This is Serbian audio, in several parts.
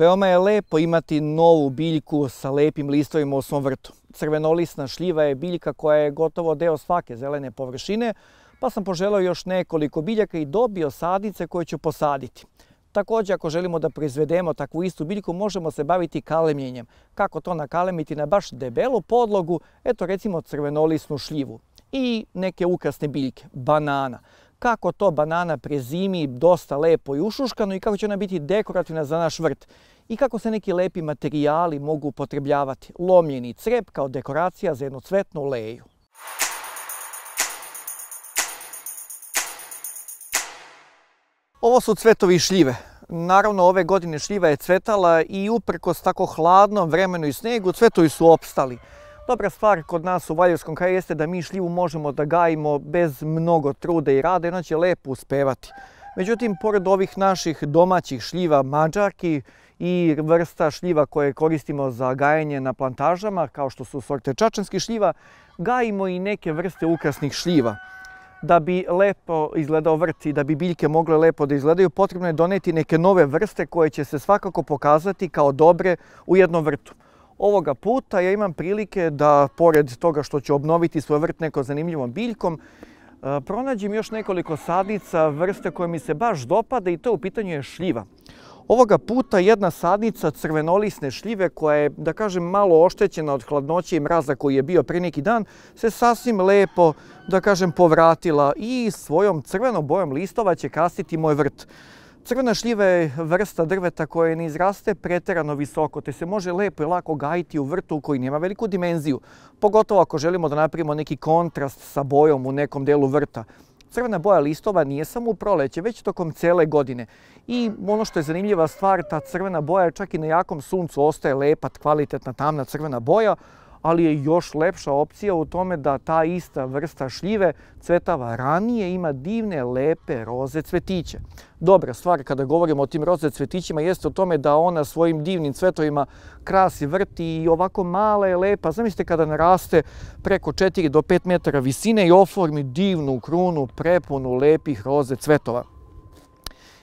Veoma je lepo imati novu biljku sa lepim listovima u svom vrtu. Crvenolisna šljiva je biljka koja je gotovo deo svake zelene površine, pa sam poželeo još nekoliko biljaka i dobio sadnice koje ću posaditi. Takođe, ako želimo da proizvedemo takvu istu biljku, možemo se baviti kalemljenjem. Kako to nakalemiti na baš debelu podlogu, eto recimo crvenolisnu šljivu i neke ukasne biljke, banana. Kako to banana prezimi dosta lepo i ušuškano i kako će ona biti dekorativna za naš vrt i kako se neki lepi materijali mogu upotrebljavati lomljeni crep kao dekoracija za jednu cvetnu leju. Ovo su cvetovi šljive. Naravno, ove godine šljiva je cvetala i uprkos tako hladnom vremenu i snegu, cvetovi su opstali. Dobra stvar kod nas u Valjevskom kraju jeste da mi šljivu možemo da gajimo bez mnogo truda i rada i ona će lepo uspevati. Međutim, pored ovih naših domaćih šljiva mađarki i vrsta šljiva koje koristimo za gajanje na plantažama, kao što su sorte čačanski šljiva, gajimo i neke vrste ukrasnih šljiva. Da bi lepo izgledao vrt i da bi biljke mogle lepo da izgledaju, potrebno je doneti neke nove vrste koje će se svakako pokazati kao dobre u jednom vrtu. Ovoga puta ja imam prilike da, pored toga što ću obnoviti svoj vrt nekom zanimljivom biljkom, e, pronađem još nekoliko sadnica vrste koje mi se baš dopada i to u pitanju je šljiva. Ovoga puta jedna sadnica crvenolisne šljive koja je, da kažem, malo oštećena od hladnoće i mraza koji je bio pre neki dan, se sasvim lepo, da kažem, povratila i svojom crvenom bojom listova će kastiti moj vrt. Crvena šljiva je vrsta drveta koja ne izraste preterano visoko, te se može lepo i lako gajiti u vrtu koji nema veliku dimenziju, pogotovo ako želimo da napravimo neki kontrast sa bojom u nekom delu vrta crvena boja listova nije samo u proleće, već tokom cele godine. I ono što je zanimljiva stvar, ta crvena boja čak i na jakom suncu ostaje lepa, kvalitetna, tamna crvena boja, ali je još lepša opcija u tome da ta ista vrsta šljive cvetava ranije, ima divne, lepe roze cvetiće. Dobra stvar kada govorimo o tim roze cvetićima jeste o tome da ona svojim divnim cvetovima krasi, vrti i ovako mala je lepa. Zamislite kada naraste preko 4 do 5 metara visine i oformi divnu krunu prepunu lepih roze cvetova.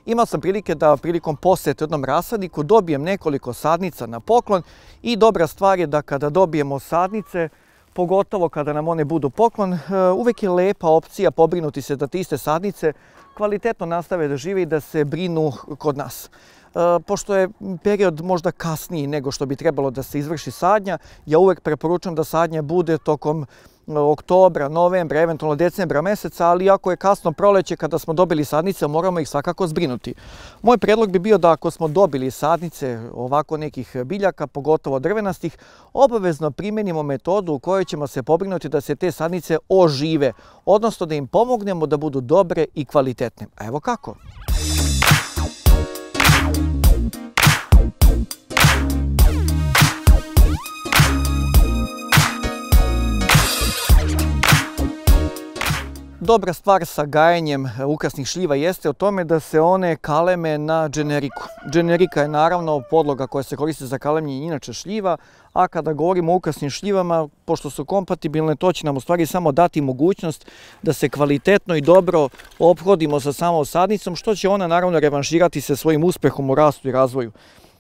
Imao sam prilike da prilikom posete jednom rasadniku dobijem nekoliko sadnica na poklon i dobra stvar je da kada dobijemo sadnice, pogotovo kada nam one budu poklon, eh, uvek je lepa opcija pobrinuti se da te iste sadnice kvalitetno nastave da žive i da se brinu kod nas. E, pošto je period možda kasniji nego što bi trebalo da se izvrši sadnja, ja uvek preporučam da sadnja bude tokom e, oktobra, novembra, eventualno decembra meseca, ali ako je kasno proleće kada smo dobili sadnice, moramo ih svakako zbrinuti. Moj predlog bi bio da ako smo dobili sadnice ovako nekih biljaka, pogotovo drvenastih, obavezno primenimo metodu u kojoj ćemo se pobrinuti da se te sadnice ožive, odnosno da im pomognemo da budu dobre i kvalitetne. A evo kako? Muzika Dobra stvar sa gajanjem ukrasnih šljiva jeste o tome da se one kaleme na dženeriku. Dženerika je naravno podloga koja se koriste za kalemljenje inače šljiva, a kada govorimo o ukrasnim šljivama, pošto su kompatibilne, to će nam u stvari samo dati mogućnost da se kvalitetno i dobro obhodimo sa samom sadnicom, što će ona naravno revanširati se svojim uspehom u rastu i razvoju.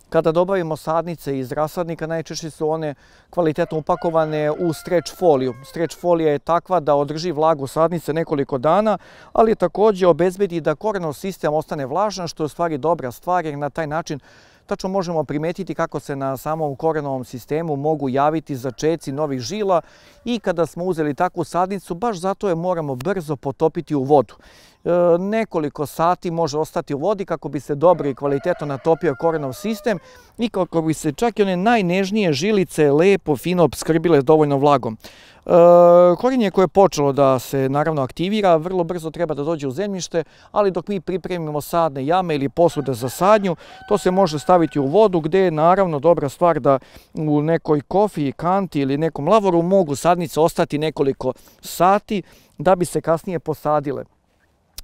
Kada dobavimo sadnice iz rasadnika, najčešće su one kvalitetno upakovane u stretch foliju. Stretch folija je takva da održi vlagu sadnice nekoliko dana, ali takođe obezbedi da korenov sistem ostane vlažan, što je u stvari dobra stvar, jer na taj način tačno možemo primetiti kako se na samom korenovom sistemu mogu javiti začeci novih žila i kada smo uzeli takvu sadnicu, baš zato je moramo brzo potopiti u vodu. E, nekoliko sati može ostati u vodi kako bi se dobro i kvalitetno natopio korenov sistem i kako bi se čak i one najnežnije žilice lepo, fino obskrbile dovoljno vlagom. E, korenje koje je počelo da se naravno aktivira, vrlo brzo treba da dođe u zemljište, ali dok mi pripremimo sadne jame ili posude za sadnju, to se može staviti u vodu gde je naravno dobra stvar da u nekoj kofi, kanti ili nekom lavoru mogu sadnice ostati nekoliko sati da bi se kasnije posadile.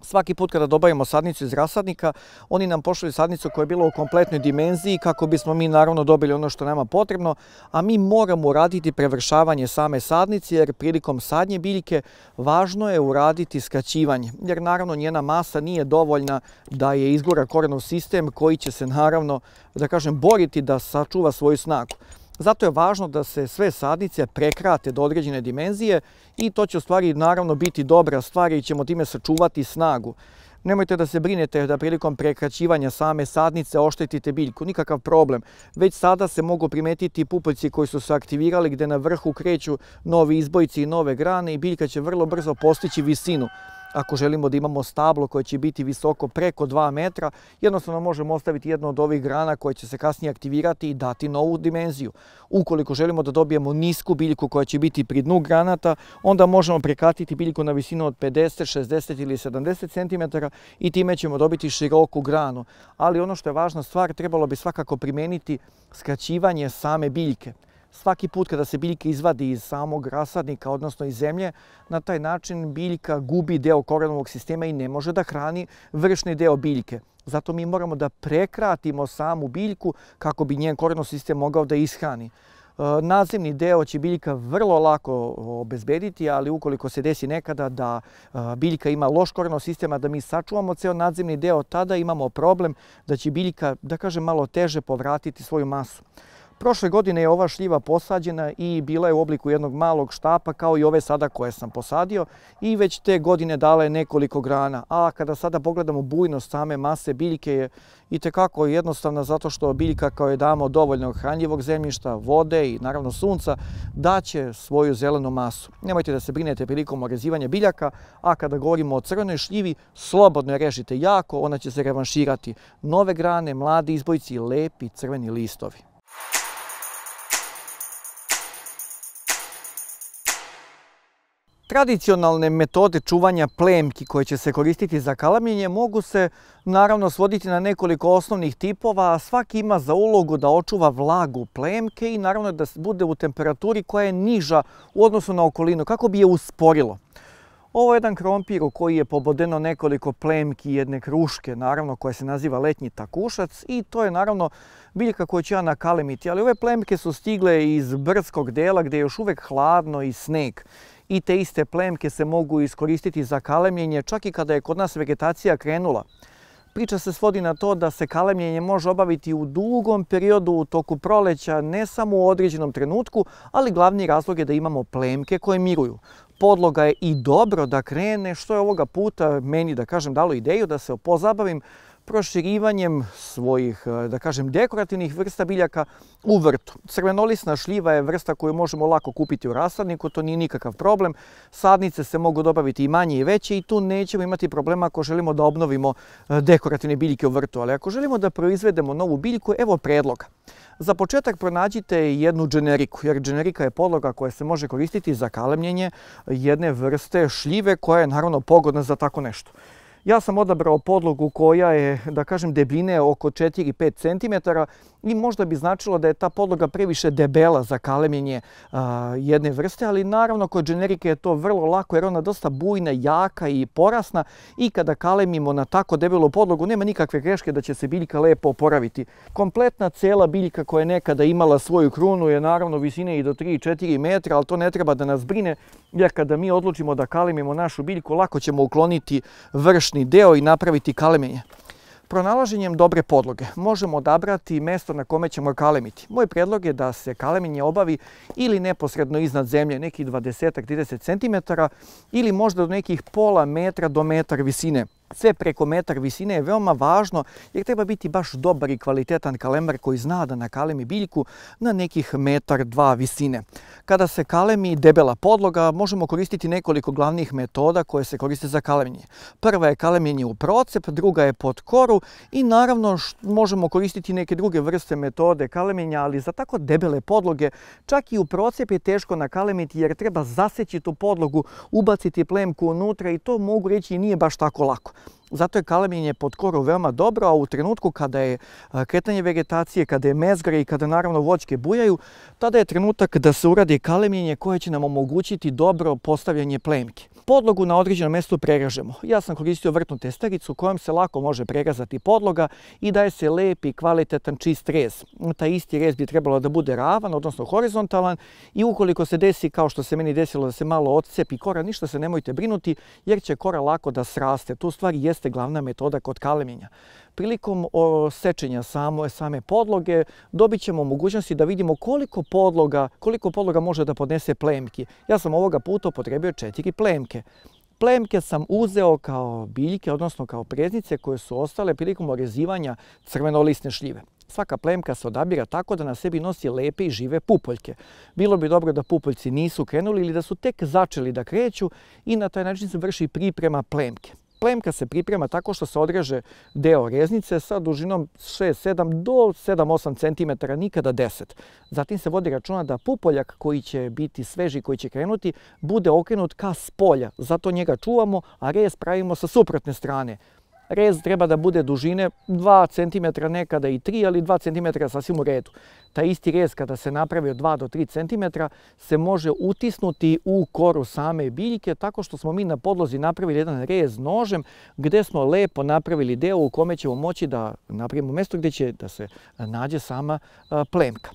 Svaki put kada dobavimo sadnicu iz rasadnika, oni nam pošalju sadnicu koja je bila u kompletnoj dimenziji kako bismo mi naravno dobili ono što nama potrebno, a mi moramo uraditi prevršavanje same sadnice jer prilikom sadnje biljke važno je uraditi skaćivanje jer naravno njena masa nije dovoljna da je izgora korenov sistem koji će se naravno, da kažem, boriti da sačuva svoju snagu. Zato je važno da se sve sadnice prekrate do određene dimenzije i to će u stvari naravno biti dobra stvar i ćemo time sačuvati snagu. Nemojte da se brinete da prilikom prekraćivanja same sadnice oštetite biljku, nikakav problem. Već sada se mogu primetiti pupoljci koji su se aktivirali gde na vrhu kreću novi izbojci i nove grane i biljka će vrlo brzo postići visinu ako želimo da imamo stablo koje će biti visoko preko 2 metra, jednostavno možemo ostaviti jednu od ovih grana koja će se kasnije aktivirati i dati novu dimenziju. Ukoliko želimo da dobijemo nisku biljku koja će biti pri dnu granata, onda možemo prekatiti biljku na visinu od 50, 60 ili 70 cm i time ćemo dobiti široku granu. Ali ono što je važna stvar, trebalo bi svakako primeniti skraćivanje same biljke. Svaki put kada se biljka izvadi iz samog rasadnika, odnosno iz zemlje, na taj način biljka gubi deo korenovog sistema i ne može da hrani vršni deo biljke. Zato mi moramo da prekratimo samu biljku kako bi njen korenov sistem mogao da ishrani. E, Nazemni deo će biljka vrlo lako obezbediti, ali ukoliko se desi nekada da e, biljka ima loš korenov sistema, da mi sačuvamo ceo nadzemni deo, tada imamo problem da će biljka, da kažem, malo teže povratiti svoju masu. Prošle godine je ova šljiva posađena i bila je u obliku jednog malog štapa kao i ove sada koje sam posadio i već te godine dala je nekoliko grana. A kada sada pogledamo bujnost same mase biljke je i tekako jednostavna zato što biljka kao je damo dovoljno hranjivog zemljišta, vode i naravno sunca daće svoju zelenu masu. Nemojte da se brinete prilikom orezivanja biljaka, a kada govorimo o crvenoj šljivi, slobodno je rešite jako, ona će se revanširati. Nove grane, mladi izbojci, lepi crveni listovi. Tradicionalne metode čuvanja plemki koje će se koristiti za kalamljenje mogu se naravno svoditi na nekoliko osnovnih tipova, a svaki ima za ulogu da očuva vlagu plemke i naravno da bude u temperaturi koja je niža u odnosu na okolinu, kako bi je usporilo. Ovo je jedan krompir u koji je pobodeno nekoliko plemki jedne kruške, naravno, koja se naziva letnji takušac i to je naravno biljka koju ću ja nakalemiti, ali ove plemke su stigle iz brdskog dela gde je još uvek hladno i sneg i te iste plemke se mogu iskoristiti za kalemljenje čak i kada je kod nas vegetacija krenula. Priča se svodi na to da se kalemljenje može obaviti u dugom periodu u toku proleća, ne samo u određenom trenutku, ali glavni razlog je da imamo plemke koje miruju. Podloga je i dobro da krene, što je ovoga puta meni, da kažem, dalo ideju da se pozabavim proširivanjem svojih, eh, da kažem, dekorativnih vrsta biljaka u vrtu. Crvenolisna šljiva je vrsta koju možemo lako kupiti u rasadniku, to nije nikakav problem. Sadnice se mogu dobaviti i manje i veće i tu nećemo imati problema ako želimo da obnovimo eh, dekorativne biljke u vrtu. Ali ako želimo da proizvedemo novu biljku, evo predloga. Za početak pronađite jednu dženeriku, jer dženerika je podloga koja se može koristiti za kalemljenje jedne vrste šljive koja je naravno pogodna za tako nešto. Ja sam odabrao podlogu koja je, da kažem, debljine oko 4-5 cm i možda bi značilo da je ta podloga previše debela za kalemljenje jedne vrste, ali naravno kod generike je to vrlo lako jer ona dosta bujna, jaka i porasna i kada kalemimo na tako debelu podlogu nema nikakve greške da će se biljka lepo oporaviti. Kompletna cela biljka koja je nekada imala svoju krunu je naravno visine i do 3-4 metra, ali to ne treba da nas brine jer kada mi odlučimo da kalemimo našu biljku lako ćemo ukloniti vršni deo i napraviti kalemenje. Pronalaženjem dobre podloge možemo odabrati mesto na kome ćemo kalemiti. Moj predlog je da se kaleminje obavi ili neposredno iznad zemlje, nekih 20-30 cm ili možda do nekih pola metra do metar visine sve preko metar visine je veoma važno jer treba biti baš dobar i kvalitetan kalemar koji zna da nakalemi biljku na nekih metar dva visine. Kada se kalemi debela podloga možemo koristiti nekoliko glavnih metoda koje se koriste za kalemljenje. Prva je kalemljenje u procep, druga je pod koru i naravno možemo koristiti neke druge vrste metode kalemljenja, ali za tako debele podloge čak i u procep je teško nakalemiti jer treba zaseći tu podlogu, ubaciti plemku unutra i to mogu reći nije baš tako lako zato je kaleminje pod koru veoma dobro, a u trenutku kada je kretanje vegetacije, kada je mezgre i kada naravno voćke bujaju, tada je trenutak da se uradi kaleminje koje će nam omogućiti dobro postavljanje plemke. Podlogu na određenom mjestu pregažemo. Ja sam koristio vrtnu testericu kojom se lako može pregazati podloga i daje se lepi, kvalitetan čist rez. Ta isti rez bi trebalo da bude ravan, odnosno horizontalan i ukoliko se desi kao što se meni desilo da se malo odcepi kora, ništa se nemojte brinuti jer će kora lako da sraste. To u stvari jeste glavna metoda kod kalemenja prilikom sečenja samo, same podloge dobit ćemo mogućnosti da vidimo koliko podloga, koliko podloga može da podnese plemki. Ja sam ovoga puta potrebio četiri plemke. Plemke sam uzeo kao biljke, odnosno kao preznice koje su ostale prilikom orezivanja crvenolisne šljive. Svaka plemka se odabira tako da na sebi nosi lepe i žive pupoljke. Bilo bi dobro da pupoljci nisu krenuli ili da su tek začeli da kreću i na taj način se vrši priprema plemke. Plemka se priprema tako što se odreže deo reznice sa dužinom 6-7 do 7-8 cm, nikada 10. Zatim se vodi računa da pupoljak koji će biti sveži, koji će krenuti, bude okrenut ka spolja. Zato njega čuvamo, a rez pravimo sa suprotne strane. Rez treba da bude dužine 2 cm nekada i 3, ali 2 cm sasvim u redu. Ta isti rez kada se napravi od 2 do 3 cm se može utisnuti u koru same biljke tako što smo mi na podlozi napravili jedan rez nožem gde smo lepo napravili deo u kome ćemo moći da napravimo mesto gde će da se nađe sama plemka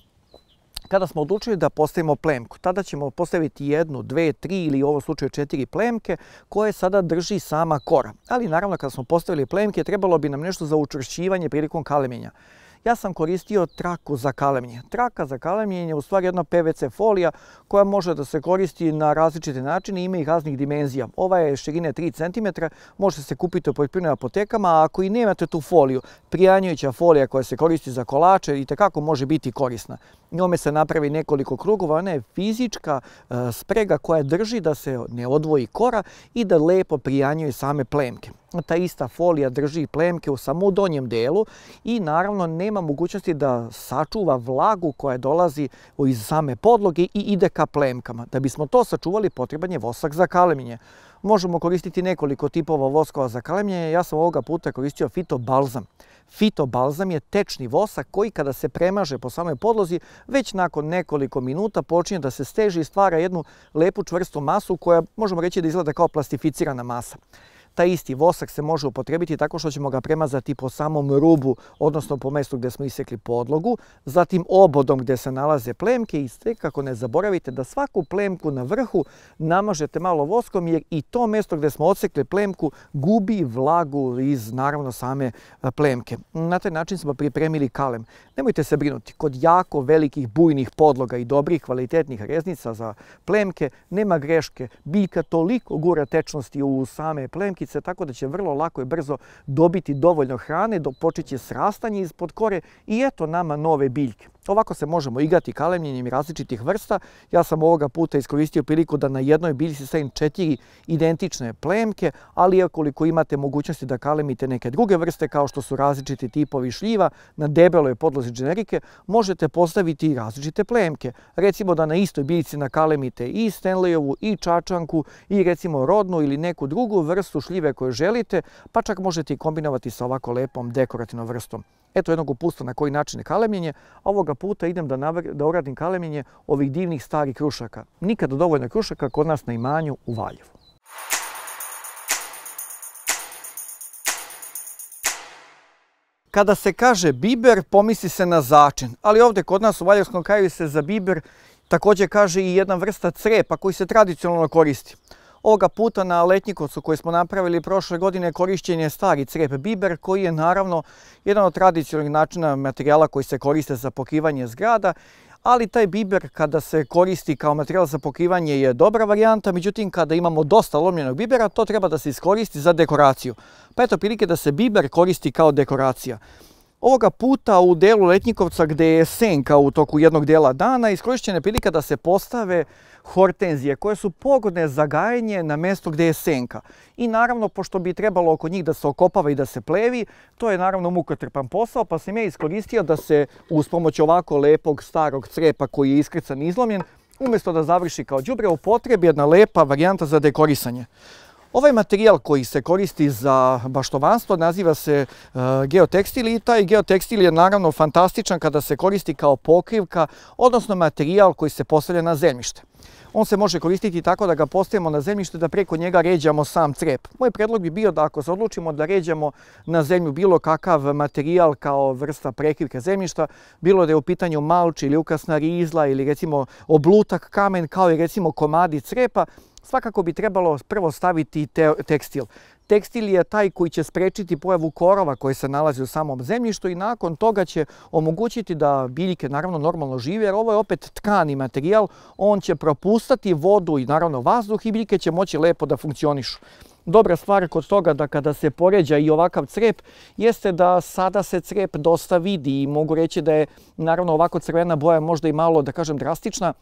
kada smo odlučili da postavimo plemku. Tada ćemo postaviti jednu, dve, tri ili u ovom slučaju četiri plemke koje sada drži sama kora. Ali naravno kada smo postavili plemke trebalo bi nam nešto za učvršćivanje prilikom kalemenja ja sam koristio traku za kalemljenje. Traka za kalemljenje je u stvari jedna PVC folija koja može da se koristi na različite načine i ima ih raznih dimenzija. Ova je širine 3 cm, može se kupiti u poljoprivrednim apotekama, a ako i nemate tu foliju, prijanjujuća folija koja se koristi za kolače i tekako može biti korisna. Njome se napravi nekoliko krugova, ona je fizička e, sprega koja drži da se ne odvoji kora i da lepo prijanjuje same plemke. Ta ista folija drži plemke u samo donjem delu i naravno ne nema mogućnosti da sačuva vlagu koja dolazi iz same podloge i ide ka plemkama. Da bismo to sačuvali potreban je vosak za kaleminje. Možemo koristiti nekoliko tipova voskova za kaleminje. Ja sam ovoga puta koristio fitobalzam. Fitobalzam je tečni vosak koji kada se premaže po samoj podlozi, već nakon nekoliko minuta počinje da se steže i stvara jednu lepu čvrstu masu koja možemo reći da izgleda kao plastificirana masa. Taj isti vosak se može upotrebiti tako što ćemo ga premazati po samom rubu, odnosno po mestu gde smo isekli podlogu, zatim obodom gde se nalaze plemke i sve kako ne zaboravite da svaku plemku na vrhu namažete malo voskom jer i to mesto gde smo odsekli plemku gubi vlagu iz naravno same e, plemke. Na taj način smo pripremili kalem. Nemojte se brinuti, kod jako velikih bujnih podloga i dobrih kvalitetnih reznica za plemke nema greške. Biljka toliko gura tečnosti u same plemke gljivice, tako da će vrlo lako i brzo dobiti dovoljno hrane, počeće srastanje ispod kore i eto nama nove biljke. Ovako se možemo igrati kalemljenjem različitih vrsta. Ja sam ovoga puta iskoristio priliku da na jednoj biljci stavim četiri identične plemke, ali ukoliko imate mogućnosti da kalemite neke druge vrste, kao što su različiti tipovi šljiva, na debeloj podlozi dženerike, možete postaviti i različite plemke. Recimo da na istoj biljci nakalemite i Stanleyovu, i čačanku, i recimo rodnu ili neku drugu vrstu šljive koju želite, pa čak možete i kombinovati sa ovako lepom dekorativnom vrstom. Eto jednog upustva na koji način je kalemljenje. Ovoga puta idem da, navr, da uradim kalemljenje ovih divnih starih krušaka. Nikada dovoljno krušaka kod nas na imanju u Valjevu. Kada se kaže biber, pomisli se na začin, ali ovde kod nas u Valjevskom kraju se za biber takođe kaže i jedna vrsta crepa koji se tradicionalno koristi. Ovoga puta na letnjikovcu koji smo napravili prošle godine korišćen je stari crep biber koji je naravno jedan od tradicionalnih načina materijala koji se koriste za pokivanje zgrada ali taj biber kada se koristi kao materijal za pokivanje je dobra varijanta, međutim kada imamo dosta lomljenog bibera to treba da se iskoristi za dekoraciju. Pa eto prilike da se biber koristi kao dekoracija. Ovoga puta u delu Letnjikovca gde je senka u toku jednog dela dana iskorišćena prilika da se postave hortenzije koje su pogodne za gajanje na mesto gde je senka. I naravno, pošto bi trebalo oko njih da se okopava i da se plevi, to je naravno mukotrpan posao, pa sam je iskoristio da se uz pomoć ovako lepog starog crepa koji je iskrcan i izlomljen, umjesto da završi kao džubre, upotrebi jedna lepa varijanta za dekorisanje. Ovaj materijal koji se koristi za baštovanstvo naziva se e, geotekstil i taj geotekstil je naravno fantastičan kada se koristi kao pokrivka, odnosno materijal koji se postavlja na zemljište. On se može koristiti tako da ga postavimo na zemljište da preko njega ređamo sam crep. Moj predlog bi bio da ako se odlučimo da ređamo na zemlju bilo kakav materijal kao vrsta prekrivke zemljišta, bilo da je u pitanju malč ili ukasna rizla ili recimo oblutak kamen kao i recimo komadi crepa, svakako bi trebalo prvo staviti te, tekstil. Tekstil je taj koji će sprečiti pojavu korova koji se nalazi u samom zemljištu i nakon toga će omogućiti da biljke naravno normalno žive, jer ovo je opet tkani materijal, on će propustati vodu i naravno vazduh i biljke će moći lepo da funkcionišu. Dobra stvar kod toga da kada se poređa i ovakav crep jeste da sada se crep dosta vidi i mogu reći da je naravno ovako crvena boja možda i malo da kažem drastična,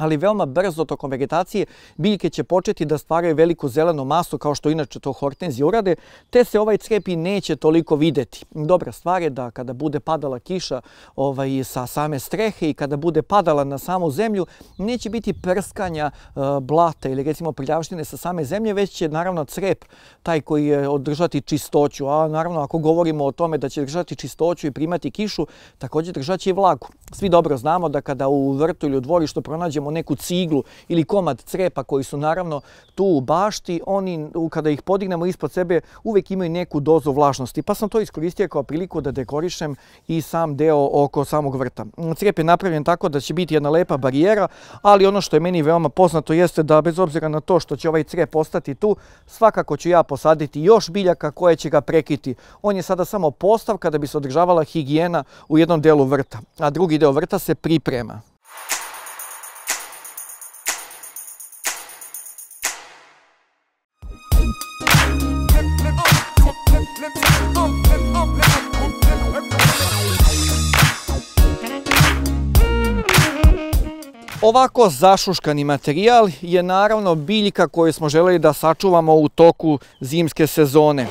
ali veoma brzo tokom vegetacije biljke će početi da stvaraju veliku zelenu masu kao što inače to hortenzije urade, te se ovaj crep i neće toliko videti. Dobra stvar je da kada bude padala kiša ovaj, sa same strehe i kada bude padala na samu zemlju, neće biti prskanja eh, blata ili recimo prljavštine sa same zemlje, već će naravno crep taj koji je održati čistoću, a naravno ako govorimo o tome da će držati čistoću i primati kišu, takođe držat će i vlagu. Svi dobro znamo da kada u vrtu ili u dvorištu pronađemo neku ciglu ili komad crepa koji su naravno tu u bašti, oni kada ih podignemo ispod sebe uvek imaju neku dozu vlažnosti. Pa sam to iskoristio kao priliku da dekorišem i sam deo oko samog vrta. Crep je napravljen tako da će biti jedna lepa barijera, ali ono što je meni veoma poznato jeste da bez obzira na to što će ovaj crep ostati tu, svakako ću ja posaditi još biljaka koje će ga prekiti. On je sada samo postavka da bi se održavala higijena u jednom delu vrta, a drugi deo vrta se priprema. Ovako zašuškani materijal je naravno biljka koju smo želeli da sačuvamo u toku zimske sezone.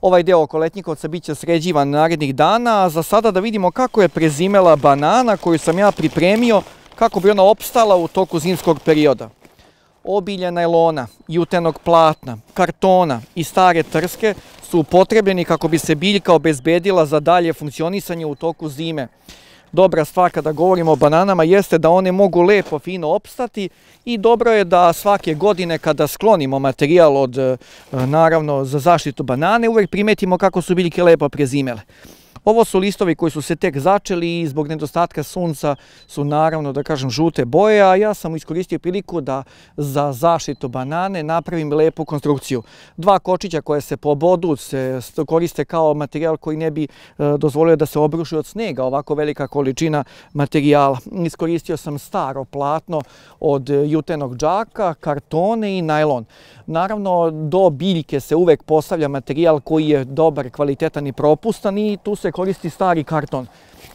Ovaj deo oko letnjikovca bit će sređivan narednih dana, a za sada da vidimo kako je prezimela banana koju sam ja pripremio kako bi ona opstala u toku zimskog perioda. Obilje najlona, jutenog platna, kartona i stare trske su upotrebljeni kako bi se biljka obezbedila za dalje funkcionisanje u toku zime dobra stvar kada govorimo o bananama jeste da one mogu lepo, fino opstati i dobro je da svake godine kada sklonimo materijal od, eh, naravno, za zaštitu banane, uvek primetimo kako su biljke lepo prezimele. Ovo su listovi koji su se tek začeli i zbog nedostatka sunca su naravno, da kažem, žute boje, a ja sam iskoristio priliku da za zaštitu banane napravim lepu konstrukciju. Dva kočića koje se po bodu se koriste kao materijal koji ne bi e, dozvolio da se obruši od snega ovako velika količina materijala. Iskoristio sam staro platno od jutenog džaka, kartone i najlon. Naravno, do biljke se uvek postavlja materijal koji je dobar, kvalitetan i propustan i tu se koristi stari karton.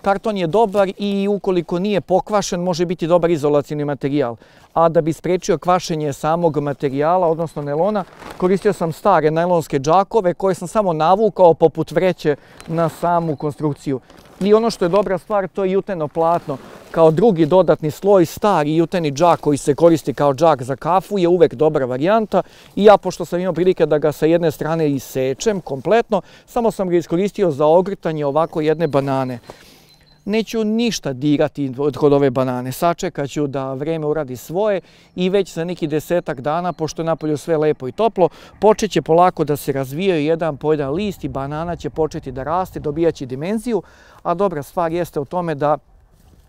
Karton je dobar i ukoliko nije pokvašen, može biti dobar izolacijni materijal. A da bi sprečio kvašenje samog materijala, odnosno nelona, koristio sam stare najlonske džakove koje sam samo navukao poput vreće na samu konstrukciju. I ono što je dobra stvar, to je juteno platno. Kao drugi dodatni sloj, stari juteni džak koji se koristi kao džak za kafu je uvek dobra varijanta i ja, pošto sam imao prilike da ga sa jedne strane isečem kompletno, samo sam ga iskoristio za ogrtanje ovako jedne banane neću ništa dirati kod ove banane. Sačekat ću da vreme uradi svoje i već za neki desetak dana, pošto je napolju sve lepo i toplo, počet će polako da se razvijaju jedan po jedan list i banana će početi da raste, dobijaći dimenziju, a dobra stvar jeste u tome da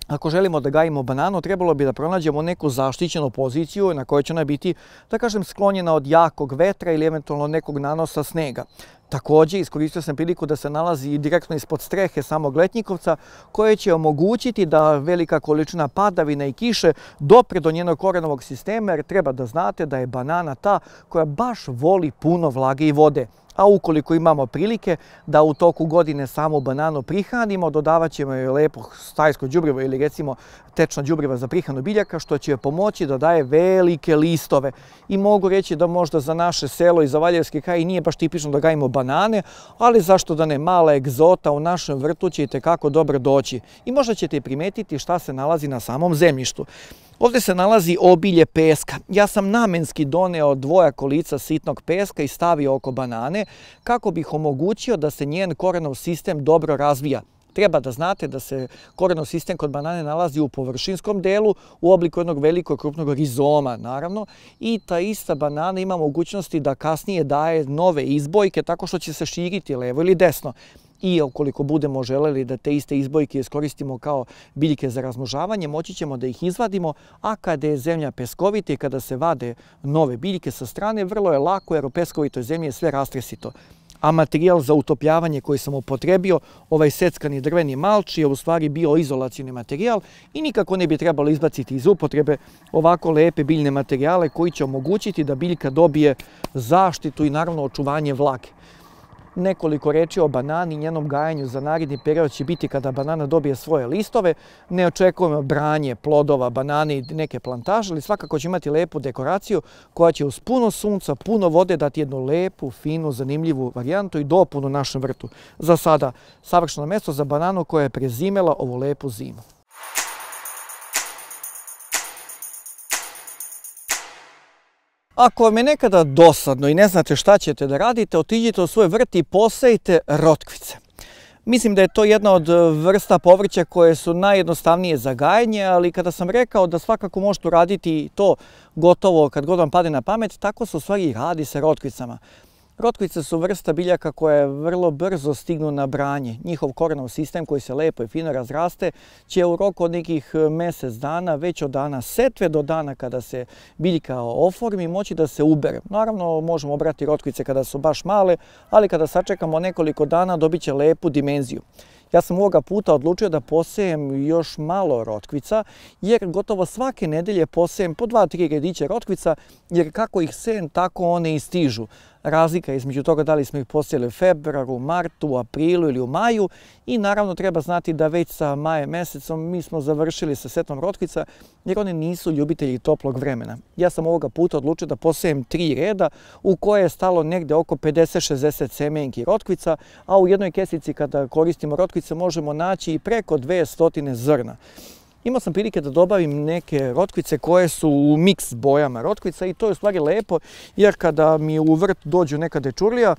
Ako želimo da gajimo bananu, trebalo bi da pronađemo neku zaštićenu poziciju na kojoj će ona biti, da kažem, sklonjena od jakog vetra ili eventualno nekog nanosa snega. Takođe, iskoristio sam priliku da se nalazi direktno ispod strehe samog Letnjikovca, koje će omogućiti da velika količina padavina i kiše dopre do njenog korenovog sistema, jer treba da znate da je banana ta koja baš voli puno vlage i vode a ukoliko imamo prilike da u toku godine samo bananu prihranimo, dodavat ćemo joj lepo stajsko džubrivo ili recimo tečno džubriva za prihranu biljaka, što će joj pomoći da daje velike listove. I mogu reći da možda za naše selo i za Valjevski kraj nije baš tipično da gajimo banane, ali zašto da ne, mala egzota u našem vrtu će i tekako dobro doći. I možda ćete primetiti šta se nalazi na samom zemljištu. Ovde se nalazi obilje peska. Ja sam namenski doneo dvoja kolica sitnog peska i stavio oko banane kako bih omogućio da se njen korenov sistem dobro razvija. Treba da znate da se korenov sistem kod banane nalazi u površinskom delu u obliku jednog velikog krupnog rizoma, naravno, i ta ista banana ima mogućnosti da kasnije daje nove izbojke tako što će se širiti levo ili desno i ukoliko budemo želeli da te iste izbojke iskoristimo kao biljke za razmnožavanje, moći ćemo da ih izvadimo, a kada je zemlja peskovita i kada se vade nove biljke sa strane, vrlo je lako jer u peskovitoj zemlji je sve rastresito a materijal za utopljavanje koji sam upotrebio, ovaj seckani drveni malč je u stvari bio izolacijni materijal i nikako ne bi trebalo izbaciti iz upotrebe ovako lepe biljne materijale koji će omogućiti da biljka dobije zaštitu i naravno očuvanje vlage. Nekoliko reči o banani i njenom gajanju za naredni period će biti kada banana dobije svoje listove. Ne očekujemo branje plodova banane i neke plantaže, ali svakako će imati lepu dekoraciju koja će uz puno sunca, puno vode dati jednu lepu, finu, zanimljivu varijantu i dopunu našem vrtu. Za sada savršeno mesto za bananu koja je prezimela ovu lepu zimu. Ako vam je nekada dosadno i ne znate šta ćete da radite, otiđite u svoj vrt i posejte rotkvice. Mislim da je to jedna od e, vrsta povrća koje su najjednostavnije za gajanje, ali kada sam rekao da svakako možete uraditi to gotovo kad god vam pade na pamet, tako se u stvari radi sa rotkvicama. Rotkvice su vrsta biljaka koje vrlo brzo stignu na branje. Njihov koronov sistem koji se lepo i fino razraste će u roku od nekih e, mjesec dana, već od dana setve do dana kada se biljka oformi, moći da se ubere. Naravno, možemo obrati rotkvice kada su baš male, ali kada sačekamo nekoliko dana dobit će lepu dimenziju. Ja sam ovoga puta odlučio da posejem još malo rotkvica, jer gotovo svake nedelje posejem po dva, tri rediće rotkvica, jer kako ih sen, tako one i stižu razlika između toga da li smo ih posijeli u februaru, martu, u aprilu ili u maju i naravno treba znati da već sa maje mesecom mi smo završili sa setom rotkvica jer one nisu ljubitelji toplog vremena. Ja sam ovoga puta odlučio da posijem tri reda u koje je stalo negde oko 50-60 semenki rotkvica, a u jednoj kesici kada koristimo rotkvice možemo naći i preko 200 zrna. Imao sam prilike da dobavim neke rotkvice koje su u miks bojama rotkvica i to je u stvari lepo, jer kada mi u vrt dođu neka dečurlija,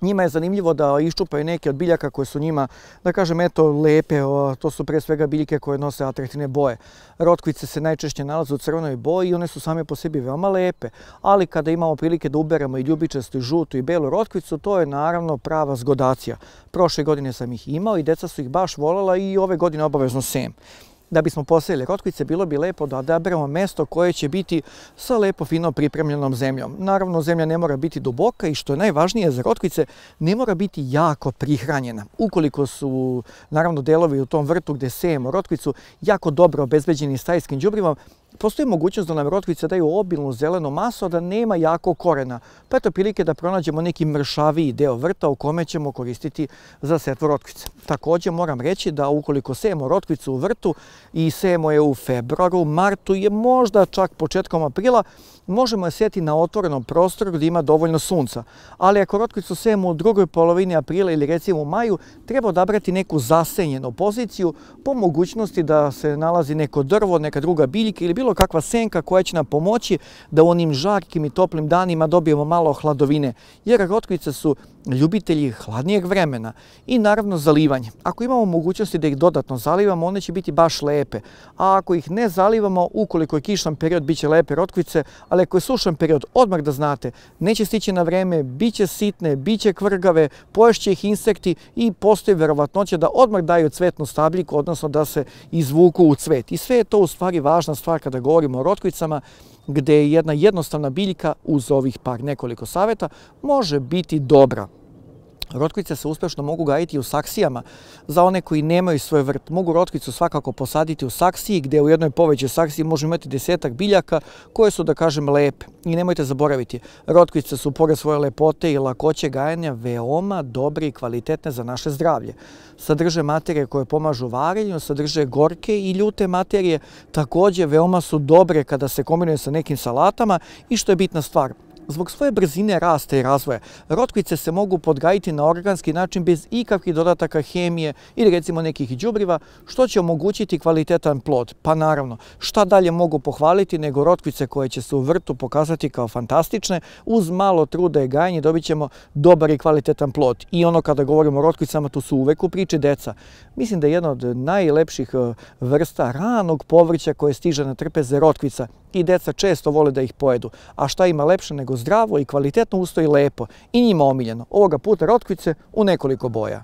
Njima je zanimljivo da iščupaju neke od biljaka koje su njima, da kažem, eto, lepe. To su pre svega biljke koje nose atraktivne boje. Rotkvice se najčešće nalaze u crvenoj boji i one su same po sebi veoma lepe. Ali kada imamo prilike da uberemo i ljubičastu, i žutu, i belu rotkvicu, to je naravno prava zgodacija. Prošle godine sam ih imao i deca su ih baš volela i ove godine obavezno sem da bismo posadili rotkvice, bilo bi lepo da odaberemo mesto koje će biti sa lepo fino pripremljenom zemljom. Naravno, zemlja ne mora biti duboka i što je najvažnije za rotkvice, ne mora biti jako prihranjena. Ukoliko su, naravno, delovi u tom vrtu gde sejemo rotkvicu jako dobro obezbeđeni stajskim džubrivom, postoji mogućnost da nam rotvice daju obilnu zelenu masu, a da nema jako korena. Pa eto prilike da pronađemo neki mršaviji deo vrta u kome ćemo koristiti za setvu rotkvice. Takođe moram reći da ukoliko sejemo rotkvicu u vrtu i sejemo je u februaru, martu je možda čak početkom aprila, možemo je sjeti na otvorenom prostoru gdje ima dovoljno sunca. Ali ako rotkicu sejemo u drugoj polovini aprila ili recimo u maju, treba odabrati neku zasenjenu poziciju po mogućnosti da se nalazi neko drvo, neka druga biljka ili bilo kakva senka koja će nam pomoći da u onim žarkim i toplim danima dobijemo malo hladovine. Jer rotkvice su ljubitelji hladnijeg vremena i naravno zalivanje. Ako imamo mogućnosti da ih dodatno zalivamo, one će biti baš lepe. A ako ih ne zalivamo, ukoliko je kišan period, bit će lepe rotkvice, ali ako je sušan period, odmah da znate, neće stići na vreme, bit će sitne, bit će kvrgave, poješće ih insekti i postoji verovatnoće da odmah daju cvetnu stabljiku, odnosno da se izvuku u cvet. I sve je to u stvari važna stvar kada govorimo o rotkvicama, gde je jedna jednostavna biljka uz ovih par nekoliko saveta može biti dobra Rotkvice se uspešno mogu gajiti u saksijama. Za one koji nemaju svoj vrt, mogu rotkvicu svakako posaditi u saksiji, gde u jednoj povećoj saksiji možemo imati desetak biljaka koje su, da kažem, lepe. I nemojte zaboraviti, rotkvice su, pored svoje lepote i lakoće gajanja, veoma dobre i kvalitetne za naše zdravlje. Sadrže materije koje pomažu varenju, sadrže gorke i ljute materije. Takođe, veoma su dobre kada se kombinuju sa nekim salatama i što je bitna stvar, Zbog svoje brzine rasta i razvoja, rotkvice se mogu podgajiti na organski način bez ikakvih dodataka hemije ili recimo nekih đubriva, što će omogućiti kvalitetan plod. Pa naravno, šta dalje mogu pohvaliti nego rotkvice koje će se u vrtu pokazati kao fantastične, uz malo truda i gajanje dobit ćemo dobar i kvalitetan plod. I ono kada govorimo o rotkvicama, to su uvek u priči deca. Mislim da je jedna od najlepših e, vrsta ranog povrća koje stiže na trpeze rotkvica i deca često vole da ih pojedu. A šta ima lepše nego zdravo i kvalitetno usto i lepo i njima omiljeno. Ovoga puta rotkvice u nekoliko boja.